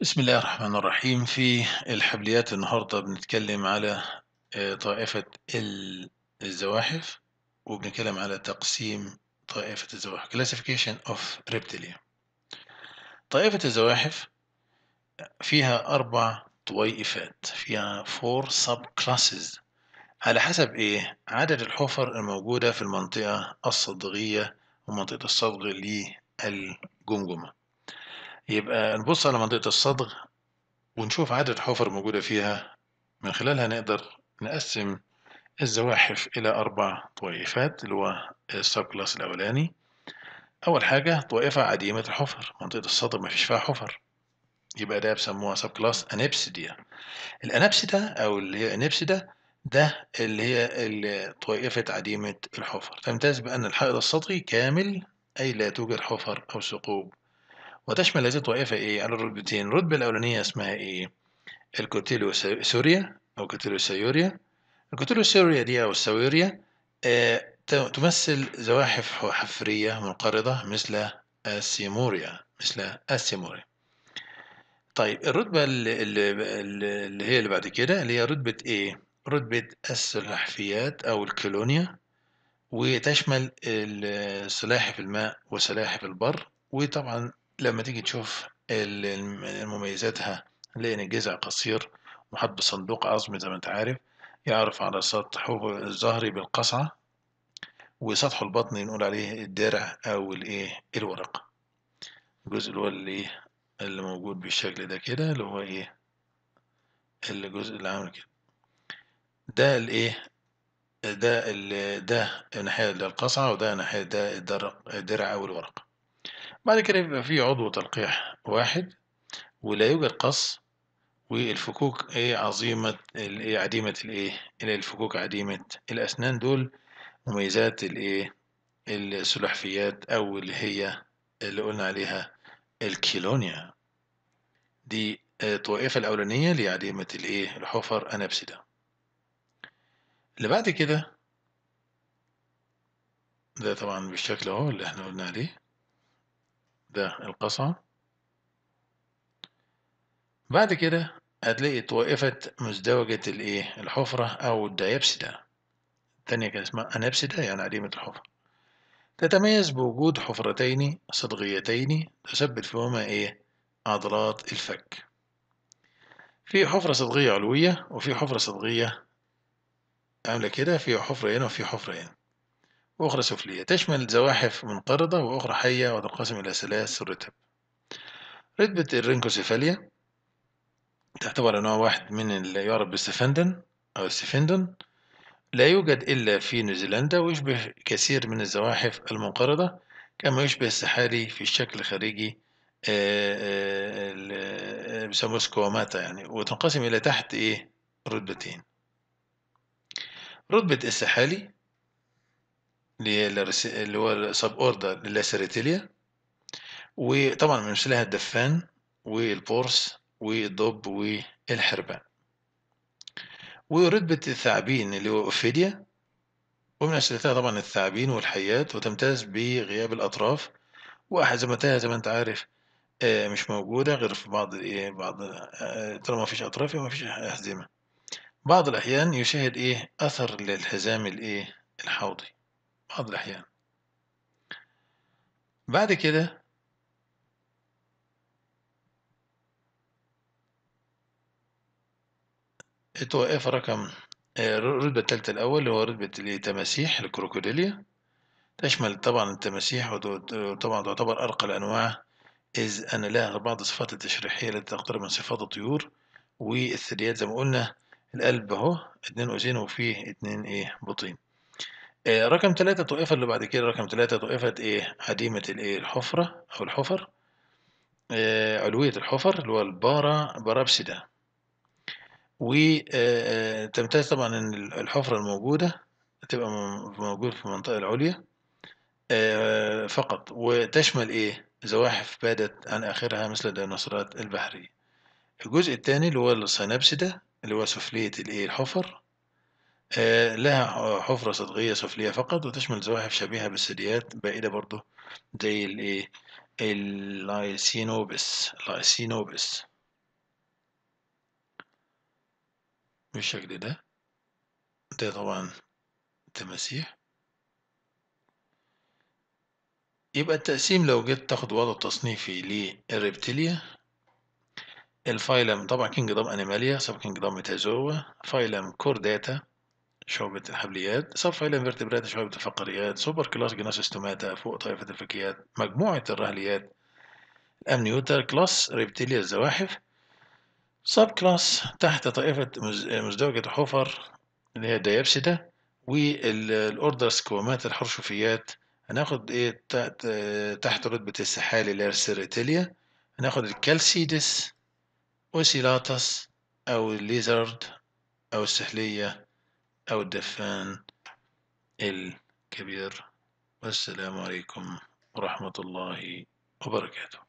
بسم الله الرحمن الرحيم في الحبليات النهاردة بنتكلم على آه، طائفة الزواحف وبنتكلم على تقسيم طائفة الزواحف classification of reptilia طائفة الزواحف فيها أربع طوائفات فيها four subclasses على حسب إيه عدد الحفر الموجودة في المنطقة الصدغية ومنطقة الصدغ للجمجمة يبقى نبص على منطقة الصدغ ونشوف عدد حفر موجودة فيها من خلالها نقدر نقسم الزواحف إلى أربع طوائفات اللي هو السب كلاس الأولاني أول حاجة طائفة عديمة الحفر منطقة الصدغ مفيش فيها حفر يبقى ده بيسموها سب كلاس أنابسيديا الأنابسيدا أو اللي هي أنابسيدا ده اللي هي طائفة عديمة الحفر تمتاز بأن الحائط السطحي كامل أي لا توجد حفر أو ثقوب وتشمل هذه الطائفة إيه؟ على الرتبتين الرتبة الأولانية اسمها إيه؟ الكوتيلو سوريا أو كوتيلو سيوريا، الكوتيلو سوريا دي أو السويريا آه تمثل زواحف حفرية منقرضة مثل السيموريا مثل السيموريا طيب الرتبة اللي هي اللي بعد كده اللي هي رتبة ايه؟ رتبة السلاحفيات أو الكلونيا وتشمل سلاحف الماء وسلاحف البر وطبعا لما تيجي تشوف مميزاتها لان إن الجذع قصير محط بصندوق عظم زي ما أنت عارف يعرف على سطحه الظهري بالقصعة وسطح البطن نقول عليه الدرع أو الإيه الورق الجزء اللي هو إيه؟ اللي اللي موجود بالشكل ده كده اللي هو إيه الجزء اللي عامل كده ده الإيه ده ال ده الناحية القصعة وده ناحية ده الدرع أو الورق بعد كده يبقى في عضو تلقيح واحد ولا يوجد قص والفكوك ايه عظيمة الايه عديمة الايه الفكوك عديمة الأسنان دول مميزات الايه السلحفيات أو اللي هي اللي قلنا عليها الكيلونيا دي الطائفة الأولانية لعديمة الايه الحفر أنابسدا اللي بعد كده ده طبعا بالشكل اهو اللي احنا قلنا عليه ده القصعة بعد كده هتلاقي اتوقفت مزدوجة الايه الحفرة او الديابسدا التانية كان اسمها أنابسدا يعني عديمة الحفرة تتميز بوجود حفرتين صدغيتين تثبت فيهما ايه عضلات الفك في حفرة صدغية علوية وفي حفرة صدغية عاملة كده في حفرة هنا وفي حفرة هنا وأخرى سفلية تشمل زواحف منقرضة وأخرى حية وتنقسم إلى ثلاث رتب رتبة الرينكوسيفاليا تعتبر نوع واحد من اللي يعرف بالسفندن أو السفندن لا يوجد إلا في نيوزيلندا ويشبه كثير من الزواحف المنقرضة كما يشبه السحاري في الشكل الخارجي آه، آه، آه، بيسموه سكواماتا يعني وتنقسم إلى تحت إيه رتبتين رتبة السحالي اللي هو سب اوردر للاسريتيليا وطبعا من لها الدفان والبورس والضب والحربان ورتبة الثعابين اللي هو أوفيديا ومن أسئلتها طبعا الثعابين والحيات وتمتاز بغياب الأطراف وأحزمتها زي ما أنت عارف آه، مش موجودة غير في بعض إيه بعض آه، ما فيش أطراف وما مفيش أحزمة بعض الأحيان يشاهد إيه أثر للحزام الإيه الحوضي بعض الأحيان بعد كده اتوقف رقم الرتبة آه، الثالثة الأول اللي هو رتبة التماسيح الكروكوديليا تشمل طبعا التماسيح وطبعا تعتبر أرقى الأنواع إذ أن لها بعض الصفات التشريحية التي تقترب من صفات الطيور والثدييات زي ما قلنا القلب أهو اتنين أذين وفيه اتنين إيه بطين آه، رقم تلاتة الطائفة اللي بعد كده رقم تلاتة طائفة إيه؟ عديمة الإيه؟ الحفرة أو الحفر آه، علوية الحفر اللي هو البارا بارابسيدا وتمتاز آه، آه، طبعا إن الحفرة الموجودة تبقى موجودة في المنطقة العليا آه، فقط وتشمل إيه؟ زواحف بادت عن آخرها مثل الديناصورات البحرية. الجزء الثاني اللي هو السينابسيدا اللي هو سفلية الإيه؟ الحفر آه، لها حفرة صدغية سفلية فقط، وتشمل زواحف شبيهة بالثدييات بعيدة برضه زي الإيه، اللايسينوبس، لايسينوبس. بالشكل ده، ده طبعًا تماسيح. يبقى التقسيم لو جيت تاخد وضع تصنيفي للريبتيليا الفايلم طبعًا سب كينج subkingdom ميتازوا فايلم كورداتا شعبة الحبليات صرف إلى انفرتبرات شعبة الفقريات سوبر كلاس جناس استوماتا فوق طائفة الفكيات مجموعة الرهليات أمنيوتر كلاس ريبتيليا الزواحف سب كلاس تحت طائفة مزدوجة حفر اللي هي الديابسيدا والأوردر سكوامات الحرشفيات هناخد ايه تحت, رتبة السحالي اللي هي هناخد الكالسيدس أوسيلاتس أو الليزرد أو السحلية أو الدفان الكبير والسلام عليكم ورحمة الله وبركاته